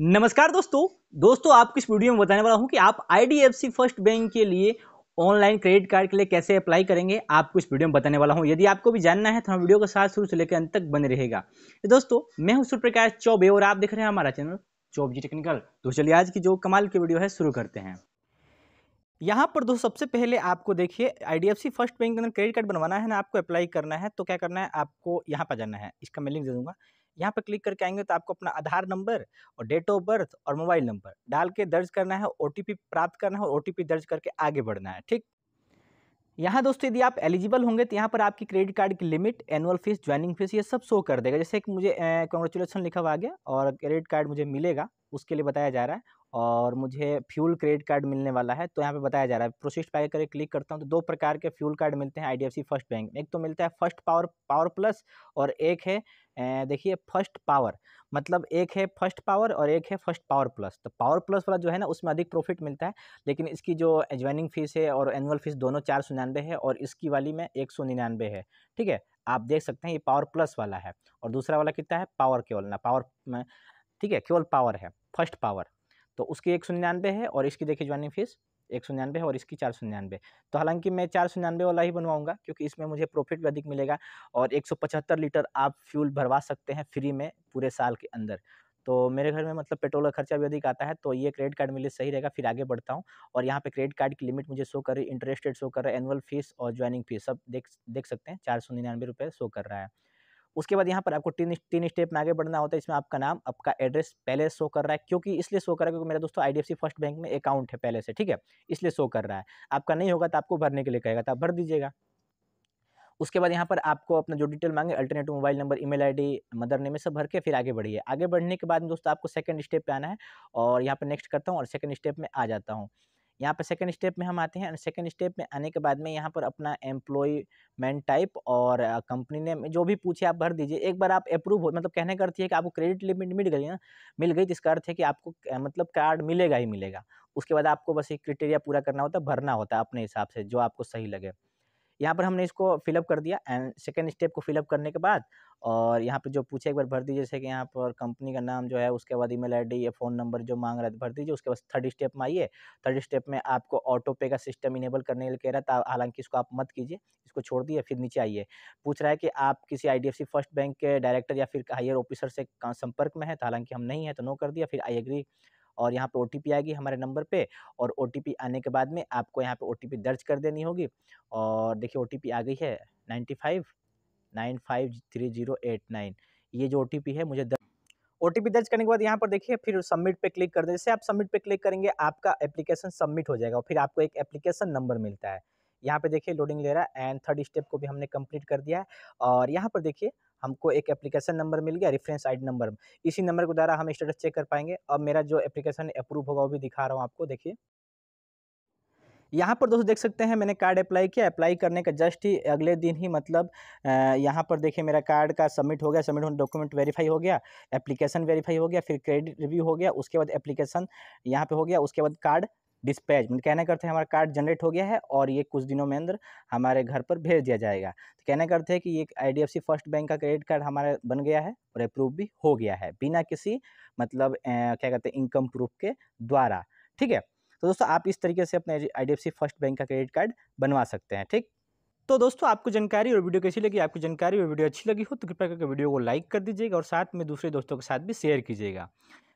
नमस्कार दोस्तों दोस्तों आपको इस वीडियो में बताने वाला हूं कि आप आईडीएफसी फर्स्ट बैंक के लिए ऑनलाइन क्रेडिट कार्ड के लिए कैसे अप्लाई करेंगे आपको इस वीडियो में बताने वाला हूं यदि आपको भी जानना है तो हम वीडियो के साथ शुरू से लेकर अंत तक बने रहेगा तो दोस्तों मैं हूं सूर्यप्रकाश चौबे और आप देख रहे हैं हमारा चैनल चौबी टेक्निकल तो चलिए आज की जो कमाल की वीडियो है शुरू करते हैं यहाँ पर दोस्तों सबसे पहले आपको देखिए आई फर्स्ट बैंक के अंदर क्रेडिट कार्ड बनवाना है ना आपको अप्लाई करना है तो क्या करना है आपको यहाँ पर जाना है इसका मैं लिंक दे दूंगा यहाँ पर क्लिक करके आएंगे तो आपको अपना आधार नंबर और डेट ऑफ बर्थ और मोबाइल नंबर डाल के दर्ज करना है ओ प्राप्त करना है और ओ दर्ज करके आगे बढ़ना है ठीक यहाँ दोस्तों यदि आप एलिजिबल होंगे तो यहाँ पर आपकी क्रेडिट कार्ड की limit annual fee joining fee ये सब शो कर देगा जैसे कि मुझे कॉन्ग्रेचुलेसन लिखा हुआ आ गया और क्रेडिट कार्ड मुझे मिलेगा उसके लिए बताया जा रहा है और मुझे फ्यूल क्रेडिट कार्ड मिलने वाला है तो यहाँ पे बताया जा रहा है प्रोसेस्ड पैक करके क्लिक करता हूँ तो दो प्रकार के फ्यूल कार्ड मिलते हैं आई फर्स्ट बैंक एक तो मिलता है फर्स्ट पावर पावर प्लस और एक है देखिए फर्स्ट पावर मतलब एक है फर्स्ट पावर और एक है फर्स्ट पावर प्लस तो पावर प्लस वाला जो है ना उसमें अधिक प्रॉफिट मिलता है लेकिन इसकी जो ज्वाइनिंग फीस है और एनुअल फीस दोनों चार सौ निन्यानवे है और इसकी वाली में एक सौ निन्यानवे है ठीक है आप देख सकते हैं ये पावर प्लस वाला है और दूसरा वाला कितना है पावर केवल ना पावर ठीक है केवल पावर है फर्स्ट पावर तो उसकी एक सौ निन्यानवे है और इसकी देखिए ज्वाइनिंग फीस एक सौ निन्यानवे और इसकी चार सौ निन्यानवे तो हालांकि मैं चार सौ निन्यानवे वाला ही बनवाऊंगा क्योंकि इसमें मुझे प्रॉफिट भी अधिक मिलेगा और एक सौ पचहत्तर लीटर आप फ्यूल भरवा सकते हैं फ्री में पूरे साल के अंदर तो मेरे घर में मतलब पेट्रोल का खर्चा भी अधिक आता है तो ये क्रेडिट कार्ड मिले सही रहेगा फिर आगे बढ़ता हूँ और यहाँ पे क्रेडिट कार्ड की लिमिट मुझे शो कर रही इंटरेस्ट रेट शो कर रहा है एनुअल फीस और ज्वाइनिंग फीस सब देख देख सकते हैं चार सौ निन्यानवे रुपये शो कर रहा है उसके बाद यहाँ पर आपको तीन तीन स्टेप में आगे बढ़ना होता है इसमें आपका नाम आपका एड्रेस पहले शो कर रहा है क्योंकि इसलिए शो कर रहा है क्योंकि मेरा दोस्तों आई फर्स्ट बैंक में अकाउंट है पहले से ठीक है इसलिए शो कर रहा है आपका नहीं होगा तो आपको भरने के लिए कहेगा तो आप भर दीजिएगा उसके बाद यहाँ पर आपको अपना जो डिटेल मांगे alternative mobile number email ID mother name सब भर के फिर आगे बढ़िए आगे बढ़ने के बाद दोस्तों आपको सेकंड स्टेप पे आना है और यहाँ पर नेक्स्ट करता हूँ और सेकंड स्टेप में आ जाता हूँ यहाँ पर सेकेंड स्टेप में हम आते हैं सेकेंड स्टेप में आने के बाद में यहाँ पर अपना एम्प्लॉयमेंट टाइप और कंपनी नेम जो भी पूछे आप भर दीजिए एक बार आप अप्रूव हो मतलब कहने करती है कि आपको क्रेडिट लिमिट मिल गई ना हाँ, मिल गई जिसका अर्थ है कि आपको मतलब कार्ड मिलेगा ही मिलेगा उसके बाद आपको बस एक क्रिटेरिया पूरा करना होता है भरना होता है अपने हिसाब से जो आपको सही लगे यहाँ पर हमने इसको फिलअप कर दिया एंड सेकेंड स्टेप को फिलअप करने के बाद और यहाँ पे जो पूछे एक बार भर दीजिए जैसे कि यहाँ पर कंपनी का नाम जो है उसके बाद ईमेल आईडी या फ़ोन नंबर जो मांग रहा है भर दीजिए उसके बाद थर्ड स्टेप में आइए थर्ड स्टेप में आपको ऑटो पे का सिस्टम इनेबल करने के लिए कह रहा था हालांकि इसको आप मत कीजिए इसको छोड़ दिए फिर नीचे आइए पूछ रहा है कि आप किसी आई फर्स्ट बैंक के डायरेक्टर या फिर हायर ऑफिसर से संपर्क में है तो हालांकि हम नहीं है तो नो कर दिया फिर आई एग्री और यहाँ पे ओ आएगी हमारे नंबर पे और ओ आने के बाद में आपको यहाँ पे ओ दर्ज कर देनी होगी और देखिए ओ आ गई है ninety five nine five three zero eight nine ये जो ओ है मुझे दर्ज ओ दर्ज करने के बाद यहाँ पर देखिए फिर सबमिट पे क्लिक कर दें जैसे आप सबमिट पे क्लिक करेंगे आपका एप्लीकेशन सबमिट हो जाएगा और फिर आपको एक एप्लीकेशन नंबर मिलता है यहाँ पे देखिए लोडिंग ले रहा है एंड थर्ड स्टेप को भी हमने कंप्लीट कर दिया है और यहाँ पर देखिए हमको एक एप्लीकेशन नंबर मिल गया रेफरेंस आई नंबर इसी नंबर के द्वारा हम स्टेटस चेक कर पाएंगे अब मेरा जो एप्लीकेशन अप्रूव होगा वो भी दिखा रहा हूँ आपको देखिए यहाँ पर दोस्तों देख सकते हैं मैंने कार्ड अप्लाई किया अप्लाई करने का जस्ट ही अगले दिन ही मतलब यहाँ पर देखिए मेरा कार्ड का सबमिट हो गया सबमिट होने डॉक्यूमेंट वेरीफाई हो गया एप्लीकेशन वेरीफाई हो गया फिर क्रेडिट रिव्यू हो गया उसके बाद एप्लीकेशन यहाँ पे हो गया उसके बाद कार्ड डिस्पैच मतलब कहने करते हैं हमारा कार्ड जनरेट हो गया है और ये कुछ दिनों में अंदर हमारे घर पर भेज दिया जाएगा तो कहने करते हैं कि ये आई फर्स्ट बैंक का क्रेडिट कार्ड हमारा बन गया है और अप्रूव भी हो गया है बिना किसी मतलब ए, क्या कहते हैं इनकम प्रूफ के द्वारा ठीक है तो दोस्तों आप इस तरीके से अपने आई फर्स्ट बैंक का क्रेडिट कार्ड बनवा सकते हैं ठीक तो दोस्तों आपको जानकारी और वीडियो कैसी लगी आपको जानकारी और वीडियो अच्छी लगी हो तो कृपया करके वीडियो को लाइक कर दीजिएगा और साथ में दूसरे दोस्तों के साथ भी शेयर कीजिएगा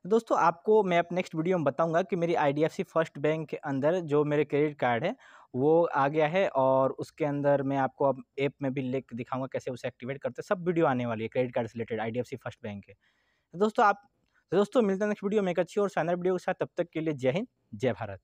तो दोस्तों आपको मैं अब नेक्स्ट वीडियो में बताऊंगा कि मेरी आई फर्स्ट बैंक के अंदर जो मेरे क्रेडिट कार्ड है वो आ गया है और उसके अंदर मैं आपको अब ऐप में भी लिंक दिखाऊंगा कैसे उसे एक्टिवेट करते सब वीडियो आने वाली है क्रेडिट कार्ड से रिलेटेड आई फर्स्ट बैंक है तो दोस्तों आप तो दोस्तों मिलते हैं नेक्स्ट वीडियो में एक अच्छी और शानदार वीडियो के साथ तब तक के लिए जय हिंद जय भारत